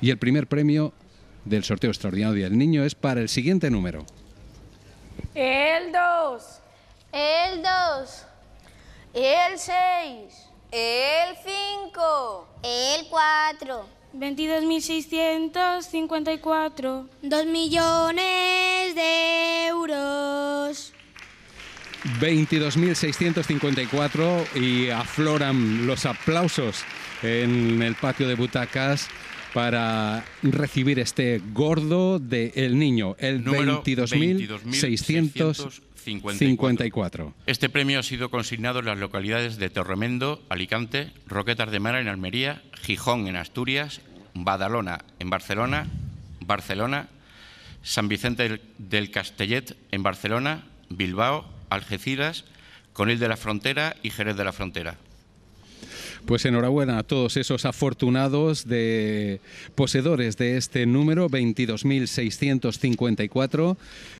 Y el primer premio del sorteo extraordinario del niño es para el siguiente número. El 2, el 2, el 6, el 5, el 4. 22.654. 2 millones de euros. 22.654 y afloran los aplausos en el patio de butacas para recibir este gordo de El Niño, el 22.654. este premio ha sido consignado en las localidades de Torremendo, Alicante, Roquetas de Mar en Almería, Gijón en Asturias, Badalona en Barcelona, Barcelona, San Vicente del Castellet en Barcelona, Bilbao, Algeciras, Conil de la Frontera y Jerez de la Frontera. Pues enhorabuena a todos esos afortunados de poseedores de este número 22.654